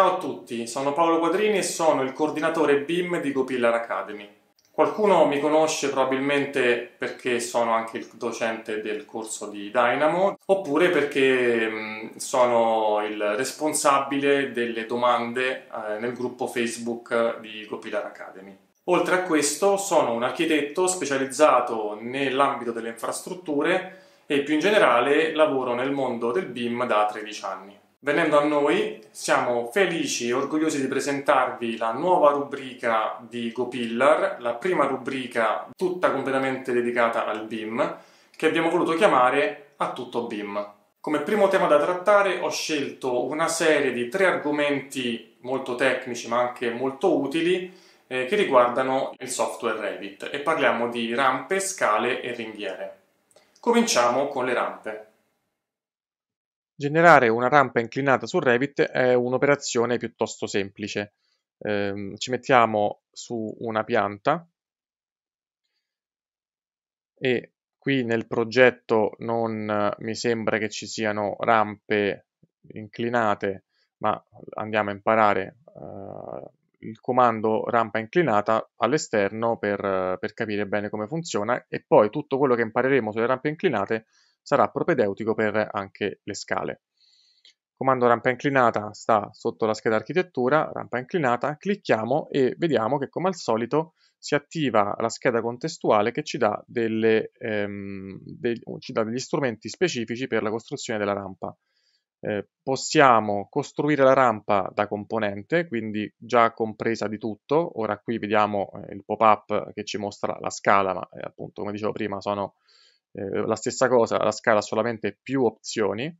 Ciao a tutti, sono Paolo Quadrini e sono il coordinatore BIM di Copillar Academy. Qualcuno mi conosce probabilmente perché sono anche il docente del corso di Dynamo oppure perché mm, sono il responsabile delle domande eh, nel gruppo Facebook di Copillar Academy. Oltre a questo sono un architetto specializzato nell'ambito delle infrastrutture e più in generale lavoro nel mondo del BIM da 13 anni. Venendo a noi, siamo felici e orgogliosi di presentarvi la nuova rubrica di GoPillar, la prima rubrica tutta completamente dedicata al BIM, che abbiamo voluto chiamare A tutto BIM. Come primo tema da trattare ho scelto una serie di tre argomenti molto tecnici ma anche molto utili eh, che riguardano il software Revit e parliamo di rampe, scale e ringhiere. Cominciamo con le rampe. Generare una rampa inclinata su Revit è un'operazione piuttosto semplice. Eh, ci mettiamo su una pianta e qui nel progetto non eh, mi sembra che ci siano rampe inclinate, ma andiamo a imparare eh, il comando rampa inclinata all'esterno per, per capire bene come funziona e poi tutto quello che impareremo sulle rampe inclinate sarà propedeutico per anche le scale. Comando rampa inclinata sta sotto la scheda architettura, rampa inclinata, clicchiamo e vediamo che come al solito si attiva la scheda contestuale che ci dà, delle, ehm, dei, ci dà degli strumenti specifici per la costruzione della rampa. Eh, possiamo costruire la rampa da componente, quindi già compresa di tutto. Ora qui vediamo eh, il pop-up che ci mostra la scala, ma eh, appunto come dicevo prima sono eh, la stessa cosa, la scala solamente più opzioni,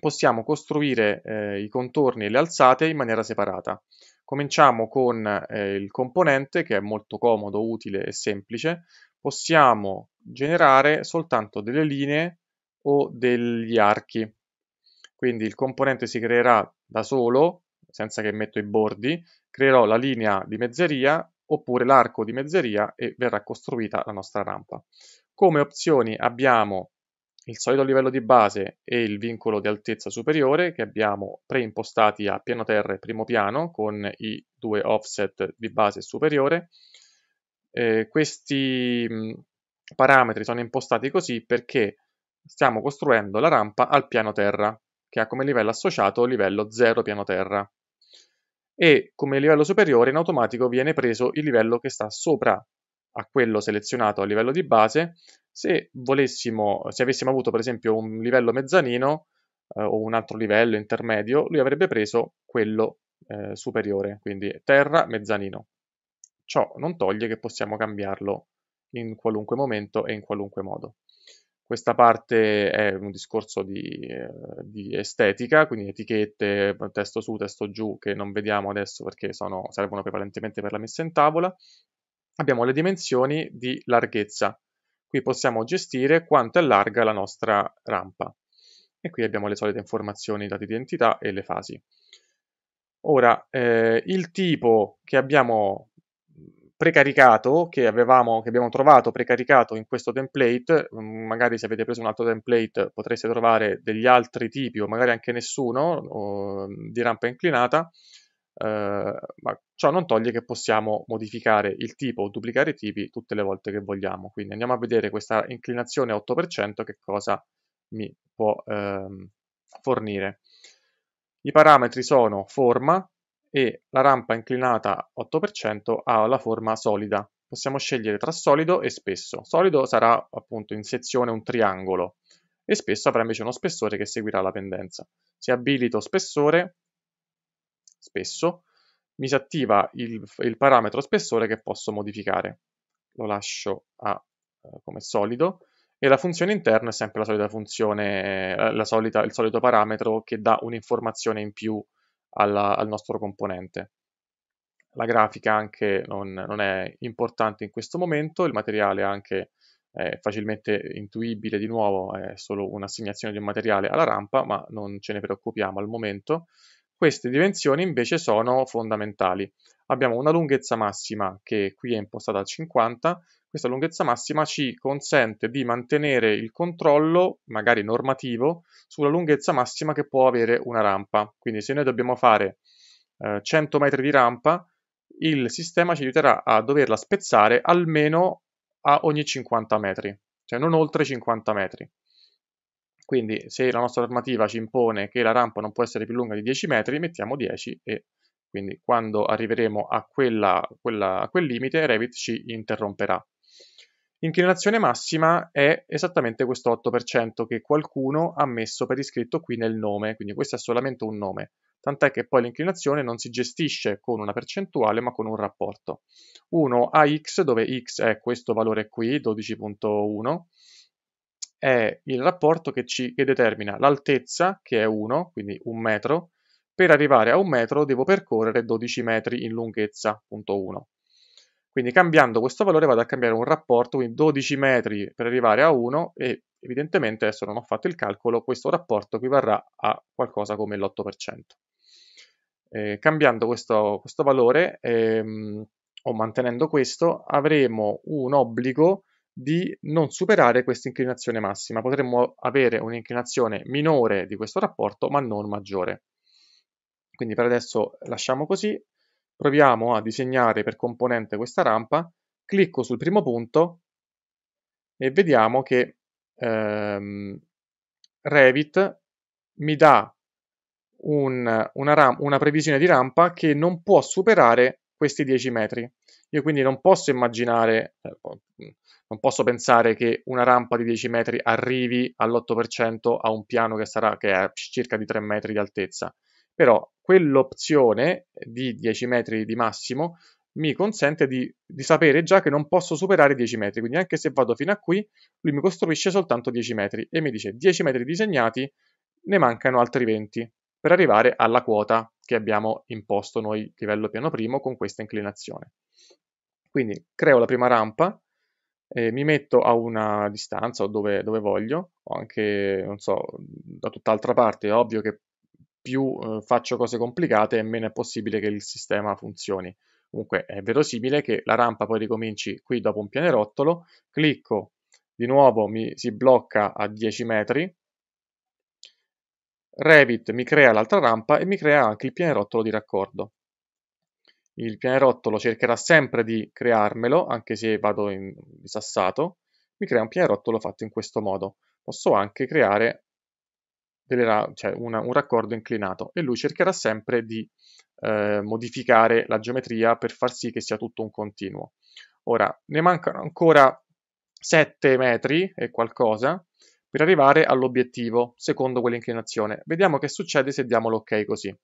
possiamo costruire eh, i contorni e le alzate in maniera separata. Cominciamo con eh, il componente che è molto comodo, utile e semplice. Possiamo generare soltanto delle linee o degli archi. Quindi il componente si creerà da solo, senza che metto i bordi, creerò la linea di mezzeria oppure l'arco di mezzeria e verrà costruita la nostra rampa. Come opzioni abbiamo il solito livello di base e il vincolo di altezza superiore che abbiamo preimpostati a piano terra e primo piano con i due offset di base superiore. Eh, questi parametri sono impostati così perché stiamo costruendo la rampa al piano terra che ha come livello associato livello 0 piano terra e come livello superiore in automatico viene preso il livello che sta sopra a quello selezionato a livello di base. Se volessimo, se avessimo avuto per esempio un livello mezzanino eh, o un altro livello intermedio, lui avrebbe preso quello eh, superiore, quindi terra, mezzanino. Ciò non toglie che possiamo cambiarlo in qualunque momento e in qualunque modo. Questa parte è un discorso di, eh, di, estetica, quindi etichette, testo su, testo giù, che non vediamo adesso perché sono, servono prevalentemente per la messa in tavola abbiamo le dimensioni di larghezza. Qui possiamo gestire quanto è larga la nostra rampa. E qui abbiamo le solite informazioni, i dati di identità e le fasi. Ora, eh, il tipo che abbiamo precaricato, che, avevamo, che abbiamo trovato precaricato in questo template, mm, magari se avete preso un altro template potreste trovare degli altri tipi o magari anche nessuno o, mm, di rampa inclinata, Ehm, ma ciò non toglie che possiamo modificare il tipo o duplicare i tipi tutte le volte che vogliamo. Quindi andiamo a vedere questa inclinazione 8% che cosa mi può ehm, fornire. I parametri sono forma e la rampa inclinata 8% ha la forma solida. Possiamo scegliere tra solido e spesso. Solido sarà appunto in sezione un triangolo e spesso avrà invece uno spessore che seguirà la pendenza. Se abilito spessore spesso, mi si attiva il, il parametro spessore che posso modificare. Lo lascio a, eh, come solido e la funzione interna è sempre la solita funzione, eh, la solita, il solito parametro che dà un'informazione in più alla, al nostro componente. La grafica anche non, non, è importante in questo momento, il materiale anche è eh, facilmente intuibile di nuovo, è solo un'assegnazione di un materiale alla rampa, ma non ce ne preoccupiamo al momento. Queste dimensioni invece sono fondamentali. Abbiamo una lunghezza massima che qui è impostata a 50, questa lunghezza massima ci consente di mantenere il controllo, magari normativo, sulla lunghezza massima che può avere una rampa. Quindi se noi dobbiamo fare eh, 100 metri di rampa, il sistema ci aiuterà a doverla spezzare almeno a ogni 50 metri, cioè non oltre 50 metri. Quindi se la nostra normativa ci impone che la rampa non può essere più lunga di 10 metri, mettiamo 10 e quindi quando arriveremo a, quella, quella, a quel limite Revit ci interromperà. Inclinazione massima è esattamente questo 8% che qualcuno ha messo per iscritto qui nel nome, quindi questo è solamente un nome, tant'è che poi l'inclinazione non si gestisce con una percentuale ma con un rapporto. 1 a x dove x è questo valore qui, 12.1, è il rapporto che, ci, che determina l'altezza, che è 1, quindi 1 metro, per arrivare a 1 metro devo percorrere 12 metri in lunghezza, punto 1. Quindi cambiando questo valore vado a cambiare un rapporto, quindi 12 metri per arrivare a 1 e evidentemente adesso non ho fatto il calcolo, questo rapporto equivarrà a qualcosa come l'8%. Eh, cambiando questo, questo valore ehm, o mantenendo questo avremo un obbligo di non superare questa inclinazione massima. Potremmo avere un'inclinazione minore di questo rapporto, ma non maggiore. Quindi per adesso lasciamo così, proviamo a disegnare per componente questa rampa, clicco sul primo punto e vediamo che ehm, Revit mi dà un, una, una previsione di rampa che non può superare questi 10 metri. Io quindi non posso immaginare, eh, mm, non posso pensare che una rampa di 10 metri arrivi all'8% a un piano che, sarà, che è circa di 3 metri di altezza. Però quell'opzione di 10 metri di massimo mi consente di, di, sapere già che non posso superare i 10 metri, quindi anche se vado fino a qui, lui mi costruisce soltanto 10 metri e mi dice 10 metri disegnati, ne mancano altri 20 per arrivare alla quota che abbiamo imposto noi livello piano primo con questa inclinazione. Quindi creo la prima rampa, eh, mi metto a una distanza o dove, dove, voglio, o anche, non so, da tutt'altra parte, è ovvio che più eh, faccio cose complicate meno è possibile che il sistema funzioni. Comunque è verosimile che la rampa poi ricominci qui dopo un pianerottolo, clicco, di nuovo mi si blocca a 10 metri, Revit mi crea l'altra rampa e mi crea anche il pianerottolo di raccordo. Il pianerottolo cercherà sempre di crearmelo, anche se vado in sassato, mi crea un pianerottolo fatto in questo modo. Posso anche creare delle, cioè una, un raccordo inclinato e lui cercherà sempre di eh, modificare la geometria per far sì che sia tutto un continuo. Ora, ne mancano ancora 7 metri e qualcosa, per arrivare all'obiettivo secondo quell'inclinazione. Vediamo che succede se diamo l'ok così.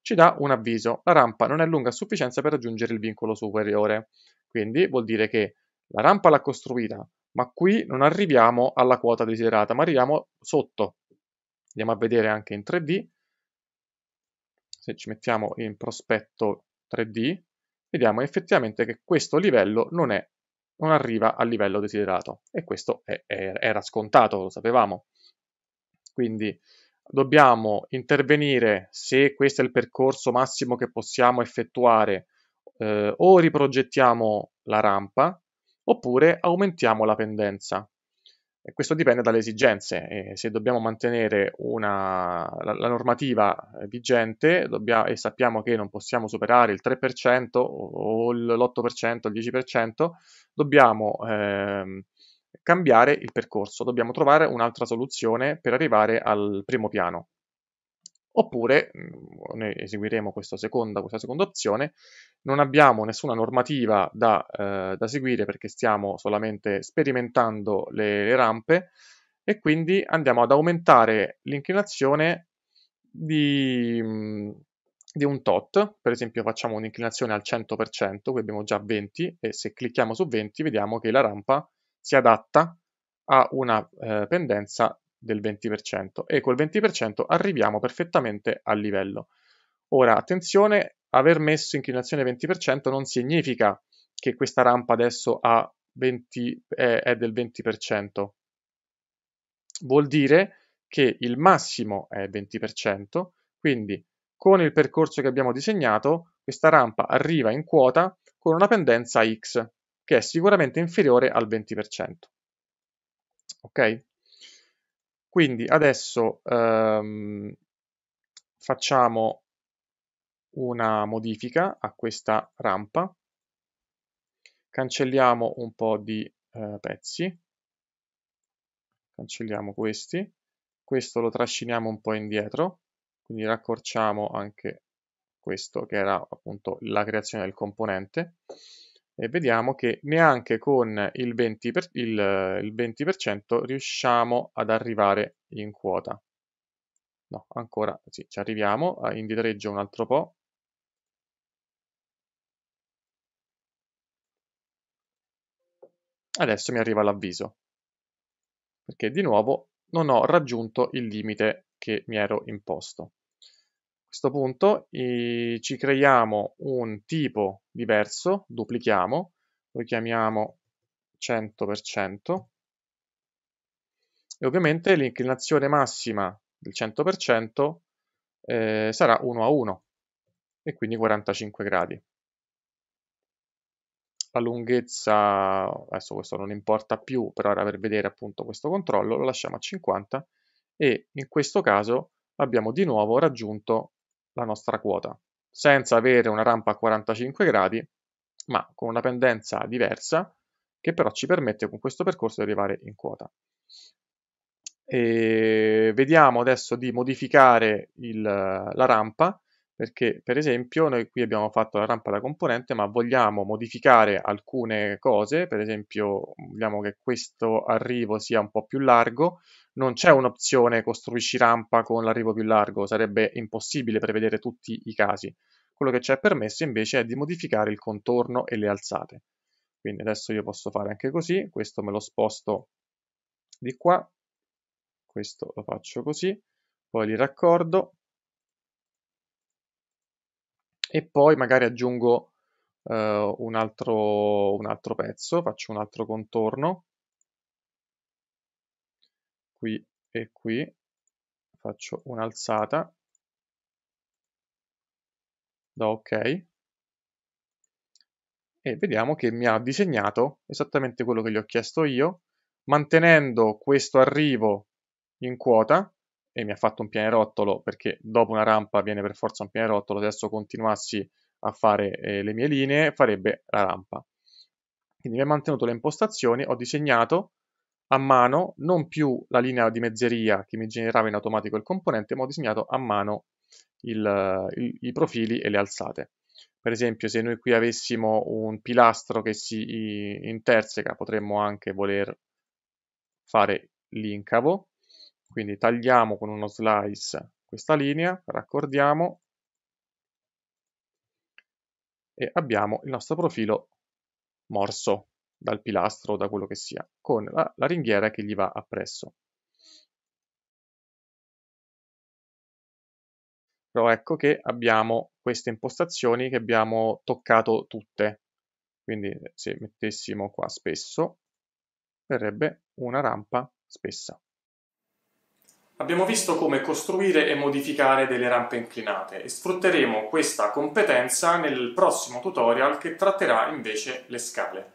Ci dà un avviso, la rampa non è lunga a sufficienza per raggiungere il vincolo superiore, quindi vuol dire che la rampa l'ha costruita, ma qui non arriviamo alla quota desiderata, ma arriviamo sotto. Andiamo a vedere anche in 3D, se ci mettiamo in prospetto 3D, vediamo effettivamente che questo livello non è non arriva al livello desiderato. E questo è, è, era scontato, lo sapevamo. Quindi dobbiamo intervenire se questo è il percorso massimo che possiamo effettuare, eh, o riprogettiamo la rampa, oppure aumentiamo la pendenza. E questo dipende dalle esigenze. E se dobbiamo mantenere una, la, la, normativa vigente dobbiamo, e sappiamo che non possiamo superare il 3% o, l'8%, il 10%, dobbiamo ehm, cambiare il percorso, dobbiamo trovare un'altra soluzione per arrivare al primo piano. Oppure, mm, noi eseguiremo questa seconda, questa seconda opzione, non abbiamo nessuna normativa da, eh, da seguire perché stiamo solamente sperimentando le, le rampe e quindi andiamo ad aumentare l'inclinazione di, mm, di, un tot, per esempio facciamo un'inclinazione al 100%, qui abbiamo già 20 e se clicchiamo su 20 vediamo che la rampa si adatta a una eh, pendenza del 20% e col 20% arriviamo perfettamente al livello. Ora, attenzione, aver messo inclinazione 20% non significa che questa rampa adesso 20, è, è del 20%. Vuol dire che il massimo è 20%, quindi con il percorso che abbiamo disegnato, questa rampa arriva in quota con una pendenza x, che è sicuramente inferiore al 20%. Ok? Quindi adesso ehm, facciamo una modifica a questa rampa, cancelliamo un po' di eh, pezzi, cancelliamo questi, questo lo trasciniamo un po' indietro, quindi raccorciamo anche questo che era appunto la creazione del componente e vediamo che neanche con il 20%, per, il, il 20 riusciamo ad arrivare in quota. No, ancora sì, ci arriviamo, eh, indietreggio un altro po'. Adesso mi arriva l'avviso, perché di nuovo non ho raggiunto il limite che mi ero imposto. A questo punto eh, ci creiamo un tipo diverso, duplichiamo, lo chiamiamo 100% e ovviamente l'inclinazione massima del 100% eh, sarà 1 a 1 e quindi 45 gradi. La lunghezza, adesso questo non importa più, però era per vedere appunto questo controllo, lo lasciamo a 50 e in questo caso abbiamo di nuovo raggiunto la nostra quota senza avere una rampa a 45 gradi, ma con una pendenza diversa che però ci permette con questo percorso di arrivare in quota. E vediamo adesso di modificare il, la rampa perché per esempio noi qui abbiamo fatto la rampa da componente ma vogliamo modificare alcune cose, per esempio vogliamo che questo arrivo sia un po' più largo, non c'è un'opzione costruisci rampa con l'arrivo più largo, sarebbe impossibile prevedere tutti i casi. Quello che ci è permesso invece è di modificare il contorno e le alzate. Quindi adesso io posso fare anche così, questo me lo sposto di qua, questo lo faccio così, poi li raccordo, e poi magari aggiungo eh, un, altro, un altro pezzo, faccio un altro contorno, qui e qui, faccio un'alzata, da ok, e vediamo che mi ha disegnato esattamente quello che gli ho chiesto io, mantenendo questo arrivo in quota, e mi ha fatto un pianerottolo perché dopo una rampa viene per forza un pianerottolo, adesso continuassi a fare eh, le mie linee farebbe la rampa. Quindi mi ha mantenuto le impostazioni, ho disegnato a mano non più la linea di mezzeria che mi generava in automatico il componente, ma ho disegnato a mano il, il, i profili e le alzate. Per esempio, se noi qui avessimo un pilastro che si interseca, potremmo anche voler fare l'incavo quindi tagliamo con uno slice questa linea, raccordiamo e abbiamo il nostro profilo morso dal pilastro o da quello che sia, con la, la ringhiera che gli va appresso. Però ecco che abbiamo queste impostazioni che abbiamo toccato tutte. Quindi eh, se mettessimo qua spesso, verrebbe una rampa spessa. Abbiamo visto come costruire e modificare delle rampe inclinate e sfrutteremo questa competenza nel prossimo tutorial che tratterà invece le scale.